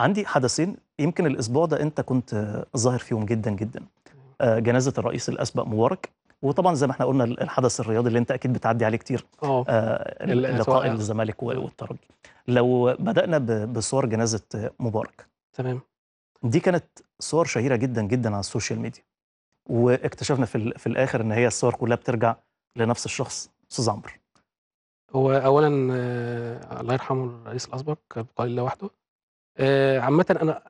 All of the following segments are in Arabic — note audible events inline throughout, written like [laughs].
عندي حدثين يمكن الاسبوع ده انت كنت ظاهر فيهم جدا جدا آه، جنازه الرئيس الاسبق مبارك وطبعا زي ما احنا قلنا الحدث الرياضي اللي انت اكيد بتعدي عليه كتير آه, آه، لقاء الزمالك والترجي لو بدانا بصور جنازه مبارك تمام دي كانت صور شهيره جدا جدا على السوشيال ميديا واكتشفنا في, في الاخر ان هي الصور كلها بترجع لنفس الشخص استاذ عمرو هو اولا آه، الله يرحمه الرئيس الاسبق قليل لوحده آه، عامة أنا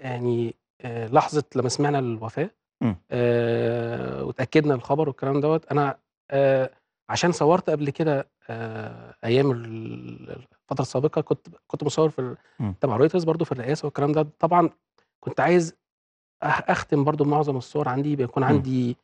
يعني آه، لحظة لما سمعنا الوفاة إمم. آه وتأكدنا الخبر والكلام دوت أنا آه عشان صورت قبل كده آه ايام الفتره السابقه كنت كنت مصور في إمم. تبع رويترز برضو في الرئاسه والكلام ده طبعا كنت عايز اختم برضو معظم الصور عندي بيكون إمم. عندي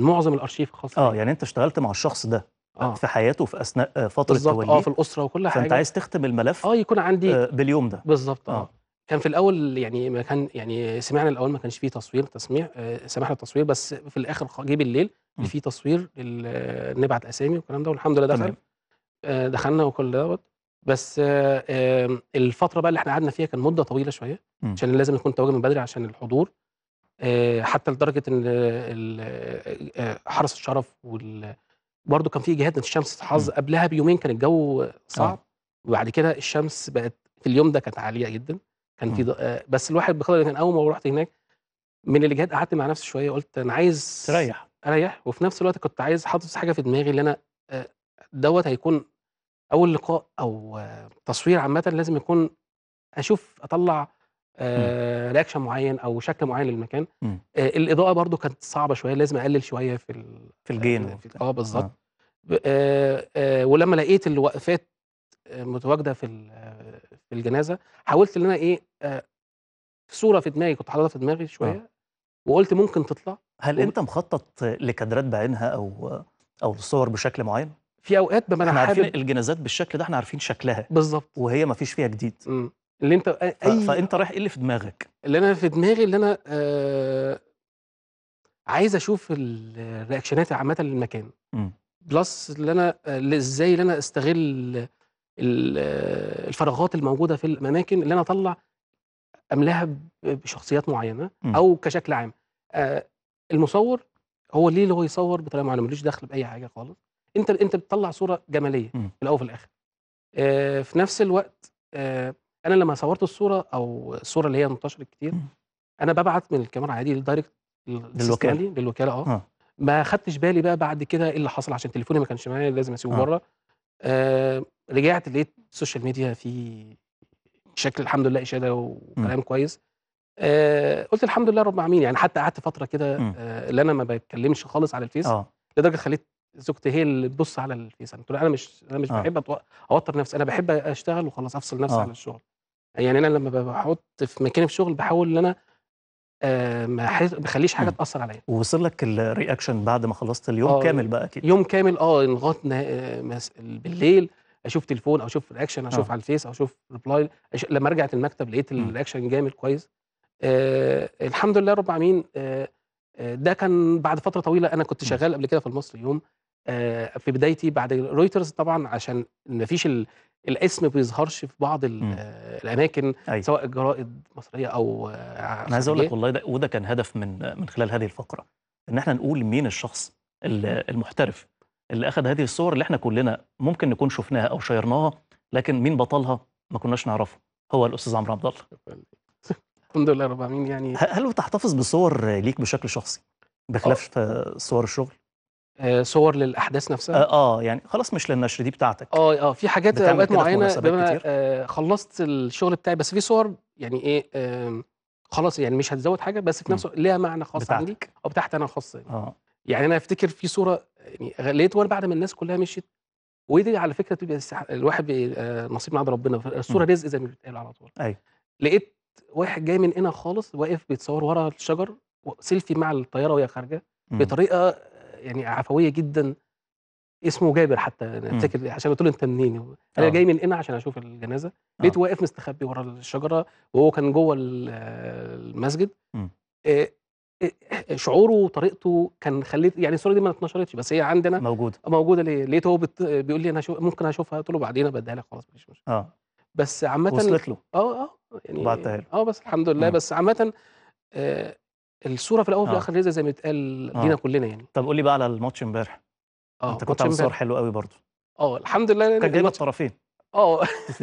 معظم الارشيف الخاص اه يعني انت اشتغلت مع الشخص ده آه. في حياته في اثناء آه، فتره بالظبط آه، توليه اه في الاسره وكل حاجه فانت عايز تختم الملف اه يكون عندي آه، باليوم ده بالظبط اه, آه. كان في الاول يعني ما كان يعني سمعنا الاول ما كانش فيه تصوير تسميع آه سمحنا التصوير بس في الاخر جه بالليل اللي فيه تصوير نبعت اسامي والكلام ده والحمد لله دخل آه دخلنا وكل دوت بس آه الفتره بقى اللي احنا قعدنا فيها كان مده طويله شويه عشان لازم نكون تواجد من بدري عشان الحضور حتى لدرجه ان حرس الشرف وال برضه كان في جهات الشمس حظ قبلها بيومين كان الجو آه. صعب آه. وبعد كده الشمس بقت في اليوم ده كانت عاليه جدا كان في آه، بس الواحد بقدر كان اول ما رحت هناك من الجهات قعدت مع نفسي شويه قلت انا عايز تريح اريح وفي نفس الوقت كنت عايز حاطط حاجه في دماغي اللي انا آه، دوت هيكون اول لقاء او تصوير عامه لازم يكون اشوف اطلع رياكشن معين او شكل معين للمكان الاضاءه برضو كانت صعبه شويه لازم اقلل شويه في في الجين اه بالظبط آه. آه،, آه. ولما لقيت الوقفات آه، متواجده في في الجنازه حاولت ان انا ايه في صوره في دماغي كنت حاططها في دماغي شويه آه. وقلت ممكن تطلع هل و... انت مخطط لكادرات بعينها او او الصور بشكل معين في اوقات ببقى احنا عارفين حابب... الجنازات بالشكل ده احنا عارفين شكلها بالظبط وهي ما فيش فيها جديد م. امم. اللي انت اي فانت رايح ايه اللي في دماغك اللي انا في دماغي اللي انا آه عايز اشوف الرياكشنات عامه للمكان بلس اللي انا ازاي اللي انا استغل الفراغات الموجوده في الاماكن اللي انا اطلع املاها بشخصيات معينه او كشكل عام آه، المصور هو ليه اللي هو يصور بطريقه معينه ملوش دخل باي حاجه خالص انت انت بتطلع صوره جماليه في الاول وفي الاخر آه، في نفس الوقت آه، انا لما صورت الصوره او الصوره اللي هي منتشره كتير انا ببعت من الكاميرا عادي للدايركت للوكاله للوكاله آه. اه, ما خدتش بالي بقى بعد كده ايه اللي حصل عشان تليفوني ما كانش معايا لازم اسيبه آه. بره آه رجعت لقيت السوشيال ميديا في شكل الحمد لله اشاده وكلام م. كويس آه قلت الحمد لله رب العالمين يعني حتى قعدت فتره كده آه اللي انا ما بتكلمش خالص على الفيس آه. لدرجه خليت زوجتي هي اللي تبص على الفيس قلت لها انا مش انا مش آه. بحب اوتر نفسي انا بحب اشتغل وخلاص افصل نفسي آه. عن الشغل يعني انا لما بحط في مكاني في شغل بحاول ان انا آه، ما حز... حاجه تاثر عليا ووصل لك الرياكشن بعد ما خلصت اليوم آه، كامل بقى اكيد يوم كامل اه لغايه آه، بالليل اشوف تليفون او اشوف رياكشن اشوف على الفيس او اشوف ريبلاي أش... لما رجعت المكتب لقيت الرياكشن جامد كويس آه الحمد لله رب العالمين آه ده كان بعد فتره طويله انا كنت شغال قبل كده في المصري يوم آه، في بدايتي بعد رويترز طبعا عشان ما فيش الاسم بيظهرش في بعض الاماكن أيه. سواء الجرائد المصريه او انا عايز اقول لك والله وده كان هدف من من خلال هذه الفقره ان احنا نقول مين الشخص المحترف اللي اخذ هذه الصور اللي احنا كلنا ممكن نكون شفناها او شيرناها لكن مين بطلها ما كناش نعرفه هو الاستاذ عمرو عبد الله الحمد لله رب العالمين يعني هل بتحتفظ بصور ليك بشكل شخصي آه. بخلاف صور الشغل آه، صور للاحداث نفسها آه،, آه, يعني خلاص مش للنشر دي بتاعتك اه اه في حاجات اوقات معينه بما آه، خلصت الشغل بتاعي بس في صور يعني ايه خلاص يعني مش هتزود حاجه بس في نفس الوقت ليها معنى خاص بتاعتك. عندي او بتاعتي انا خاصه يعني. اه يعني انا افتكر في صوره يعني لقيت وانا بعد ما الناس كلها مشيت ودي على فكره تبقى الواحد نصيب من عند ربنا الصوره رزق زي ما بيتقال على طول ايوه لقيت واحد جاي من هنا خالص واقف بيتصور ورا الشجر سيلفي مع الطياره وهي خارجه بطريقه يعني عفويه جدا اسمه جابر حتى افتكر عشان قلت له انت منين؟ انا آه. جاي من هنا عشان اشوف الجنازه آه. لقيته واقف مستخبي ورا الشجره وهو كان جوه المسجد آه، شعوره وطريقته كان خليت يعني الصوره دي ما اتنشرتش بس هي عندنا موجوده موجوده ليه؟ لقيته هو بت... بيقول لي انا شو... ممكن اشوفها قلت له بعدين بديها لك خلاص مفيش مشكله اه بس عامه وصلت له اه اه يعني اه بس الحمد لله مم. بس عامه الصوره في الاول وفي آه. الاخر زي ما اتقال لينا آه. كلنا يعني طب قول لي بقى على الماتش امبارح اه انت كنت عامل صور حلو قوي برضه اه الحمد لله كان جايب الطرفين اه [laughs]